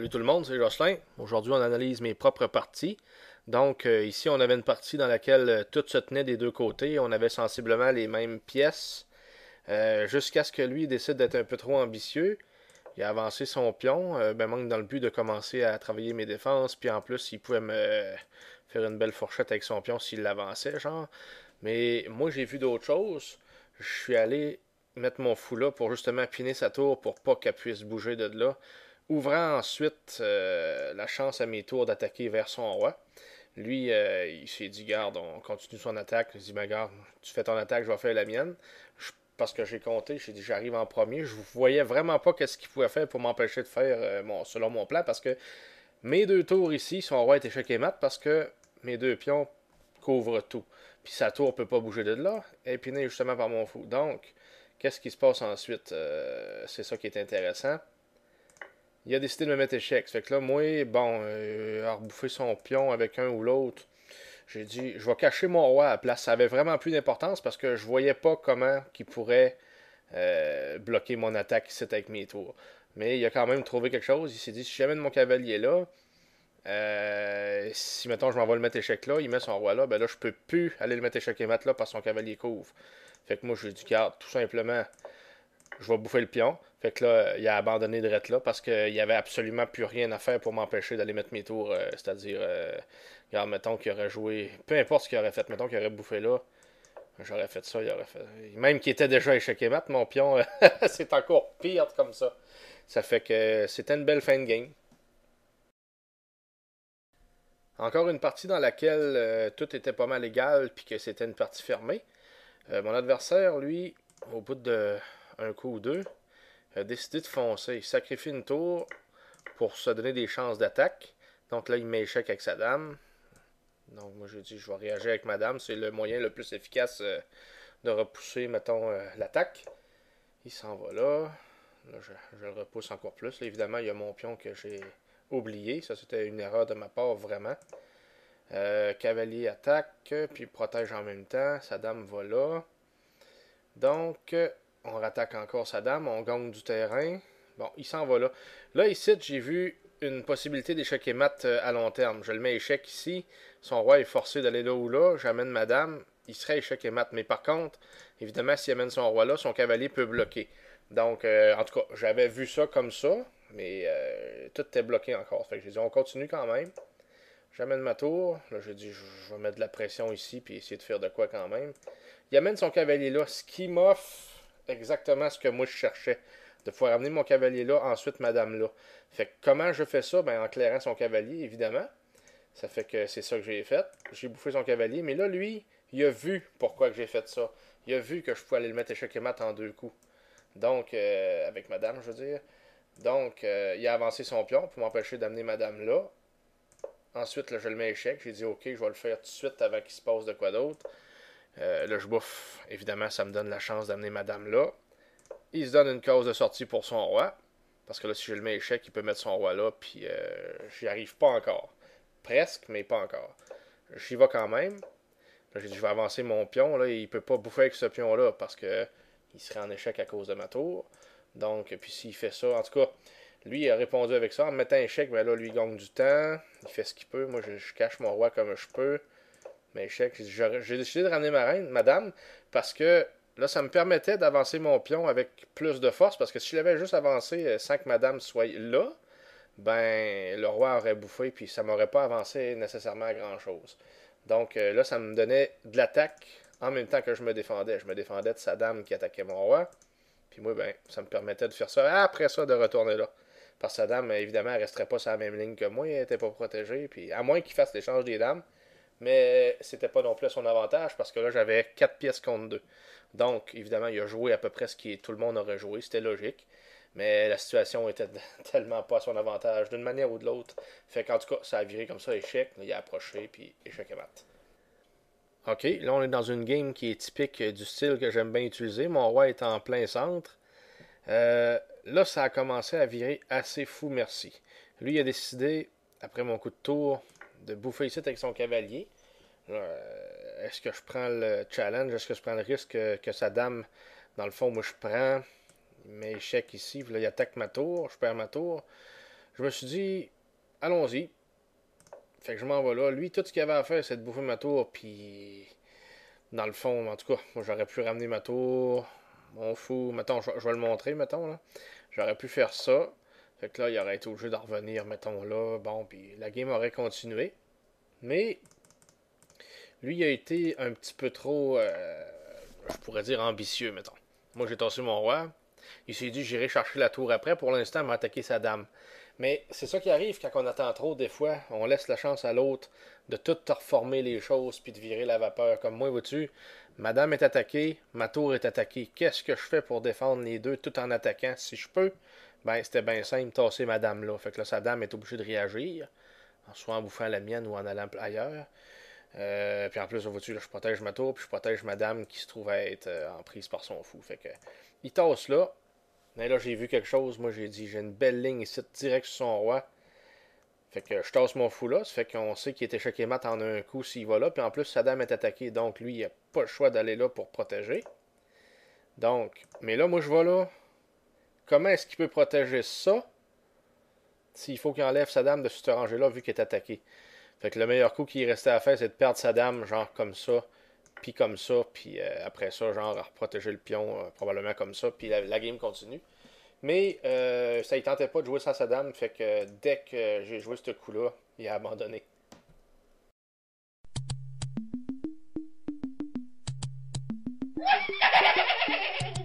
Salut tout le monde, c'est Jocelyn. Aujourd'hui, on analyse mes propres parties. Donc, euh, ici, on avait une partie dans laquelle euh, tout se tenait des deux côtés. On avait sensiblement les mêmes pièces. Euh, jusqu'à ce que lui décide d'être un peu trop ambitieux. Il a avancé son pion, ben, manque dans le but de commencer à travailler mes défenses. Puis en plus, il pouvait me faire une belle fourchette avec son pion s'il l'avançait, genre. Mais moi, j'ai vu d'autres choses. Je suis allé mettre mon fou là pour justement piner sa tour pour pas qu'elle puisse bouger de là ouvrant ensuite euh, la chance à mes tours d'attaquer vers son roi. Lui, euh, il s'est dit, garde, on continue son attaque. Il dit, ma ben, garde, tu fais ton attaque, je vais faire la mienne. parce que j'ai compté, j'ai dit, j'arrive en premier. Je voyais vraiment pas qu'est-ce qu'il pouvait faire pour m'empêcher de faire euh, selon mon plan. Parce que mes deux tours ici, son roi est échec et mat parce que mes deux pions couvrent tout. Puis sa tour peut pas bouger de là, épiné justement par mon fou. Donc, qu'est-ce qui se passe ensuite? c'est ça qui est intéressant il a décidé de me mettre échec. Fait que là, moi, bon, euh, à rebouffer son pion avec un ou l'autre, j'ai dit, je vais cacher mon roi à la place. Ça avait vraiment plus d'importance parce que je voyais pas comment qu'il pourrait euh, bloquer mon attaque c'est avec mes tours. Mais il a quand même trouvé quelque chose. Il s'est dit, si j'amène mon cavalier là, euh, si maintenant je m'envoie le mettre échec là, il met son roi là, ben là je peux plus aller le mettre échec et mat là parce que son cavalier couvre. Fait que moi je lui dis, tout simplement, je vais bouffer le pion. Fait que là, il a abandonné de Drette là parce qu'il n'y avait absolument plus rien à faire pour m'empêcher d'aller mettre mes tours. Euh, c'est-à-dire, euh, regarde, mettons qu'il aurait joué. Peu importe ce qu'il aurait fait, mettons qu'il aurait bouffé là. J'aurais fait ça, il aurait fait. Même qu'il était déjà échec et mat, mon pion, c'est encore pire comme ça. Ça fait que c'était une belle fin de game. Encore une partie dans laquelle euh, tout était pas mal égal puis que c'était une partie fermée. mon adversaire, lui, au bout d'un coup ou deux, a décidé de foncer. Il sacrifie une tour pour se donner des chances d'attaque. Donc là, il met échec avec sa dame. Donc moi, je dis, je vais réagir avec ma dame. C'est le moyen le plus efficace euh, de repousser, mettons, euh, l'attaque. Il s'en va là. là je, le repousse encore plus. évidemment, il y a mon pion que j'ai oublié. Ça, c'était une erreur de ma part, vraiment. Euh, cavalier attaque, puis protège en même temps. Sa dame va là. Donc, on rattaque encore sa dame. on gagne du terrain. Bon, il s'en va là. Là, ici, j'ai vu une possibilité d'échec et mat euh, à long terme. Je le mets échec ici. Son roi est forcé d'aller là ou là. J'amène ma dame. Il serait échec et mat. Mais par contre, évidemment, s'il amène son roi là, son cavalier peut bloquer. Donc, euh, en tout cas, j'avais vu ça comme ça. Mais euh, tout était bloqué encore. Fait que j'ai dit, on continue quand même. J'amène ma tour. Là, je dis, je vais mettre de la pression ici. Puis essayer de faire de quoi quand même. Il amène son cavalier là. Ce qui m'offre exactement ce que moi je cherchais. De pouvoir amener mon cavalier là, ensuite madame là. Fait comment je fais ça? Ben, en clairant son cavalier, évidemment. Ça fait que c'est ça que j'ai fait. J'ai bouffé son cavalier. Mais là, lui, il a vu pourquoi que j'ai fait ça. Il a vu que je pouvais aller le mettre échec et mat en deux coups. Donc, euh, avec madame, je veux dire. Donc, euh, il a avancé son pion pour m'empêcher d'amener madame là. Ensuite, là, je le mets échec. J'ai dit, OK, je vais le faire tout de suite avant qu'il se passe de quoi d'autre. Euh, là, je bouffe. Évidemment, ça me donne la chance d'amener madame là. Il se donne une cause de sortie pour son roi. Parce que là, si je le mets échec, il peut mettre son roi là, puis euh, j'y arrive pas encore. Presque, mais pas encore. J'y vais quand même. Là, j'ai dit, je vais avancer mon pion. Là, il peut pas bouffer avec ce pion-là parce que il serait en échec à cause de ma tour. Donc, puis s'il fait ça, en tout cas, lui, il a répondu avec ça. En mettant mettant échec, mais ben là, lui, il gagne du temps. Il fait ce qu'il peut. Moi, je cache mon roi comme je peux. Mais échec, j'ai décidé de ramener ma reine, madame, parce que là, ça me permettait d'avancer mon pion avec plus de force, parce que si je l'avais juste avancé euh, sans que madame soit là, ben, le roi aurait bouffé, puis ça m'aurait pas avancé nécessairement à grand-chose. Donc euh, là, ça me donnait de l'attaque en même temps que je me défendais. Je me défendais de sa dame qui attaquait mon roi, puis moi, ben, ça me permettait de faire ça, après ça, de retourner là. Parce que sa dame, évidemment, elle resterait pas sur la même ligne que moi, elle n'était pas protégée, puis à moins qu'il fasse l'échange des dames, mais c'était pas non plus à son avantage parce que là, j'avais 4 pièces contre 2. Donc, évidemment, il a joué à peu près ce que tout le monde aurait joué. C'était logique. Mais la situation était tellement pas à son avantage d'une manière ou de l'autre. Fait qu'en tout cas, ça a viré comme ça, échec. mais il a approché, puis échec et mat. OK, là, on est dans une game qui est typique du style que j'aime bien utiliser. Mon roi est en plein centre. Euh, là, ça a commencé à virer assez fou, merci. Lui, il a décidé, après mon coup de tour, de bouffer ici avec son cavalier. Euh, est-ce que je prends le challenge? Est-ce que je prends le risque que, sa dame, dans le fond, moi je prends mes échecs ici, il attaque ma tour, je perds ma tour. Je me suis dit, allons-y. Fait que je m'en vais là. Lui, tout ce qu'il avait à faire, c'est de bouffer ma tour, puis dans le fond, en tout cas, moi j'aurais pu ramener ma tour, mon fou, mettons, je, vais le montrer, mettons, là. J'aurais pu faire ça, fait que là, il aurait été jeu d'en revenir, mettons là. Bon, puis la game aurait continué. Mais lui il a été un petit peu trop, euh, je pourrais dire, ambitieux, mettons. Moi, j'ai tassé mon roi. Il s'est dit, j'irai chercher la tour après. Pour l'instant, m'attaquer sa dame. Mais c'est ça qui arrive quand on attend trop, des fois. On laisse la chance à l'autre de tout reformer les choses puis de virer la vapeur. Comme moi, vois-tu, Madame est attaquée, ma tour est attaquée. Qu'est-ce que je fais pour défendre les deux tout en attaquant si je peux? Ben, c'était bien simple, tasser ma là. Fait que là, sa dame est obligée de réagir, soit en bouffant la mienne ou en allant ailleurs. Euh, puis en plus, vois-tu, je protège ma tour, puis je protège madame qui se trouve à être emprise euh, en prise par son fou. Fait que, il tasse là. Mais là, j'ai vu quelque chose. Moi, j'ai dit, j'ai une belle ligne ici, direct sur son roi. Fait que je tasse mon fou là. Ça fait qu'on sait qu'il est échec et mat en un coup s'il va là. Puis en plus, sa dame est attaquée. Donc, lui, il n'a pas le choix d'aller là pour protéger. Donc, mais là, moi, je vois là. Comment est-ce qu'il peut protéger ça s'il faut qu'il enlève sa dame de cette rangée-là vu qu'il est attaqué? Fait que le meilleur coup qui restait à faire, c'est de perdre sa dame, genre comme ça, puis comme ça, puis euh, après ça, genre à protéger le pion, euh, probablement comme ça, puis la, game continue. Mais euh, ça, il tentait pas de jouer sans sa dame, fait que dès que j'ai joué ce coup-là, il a abandonné.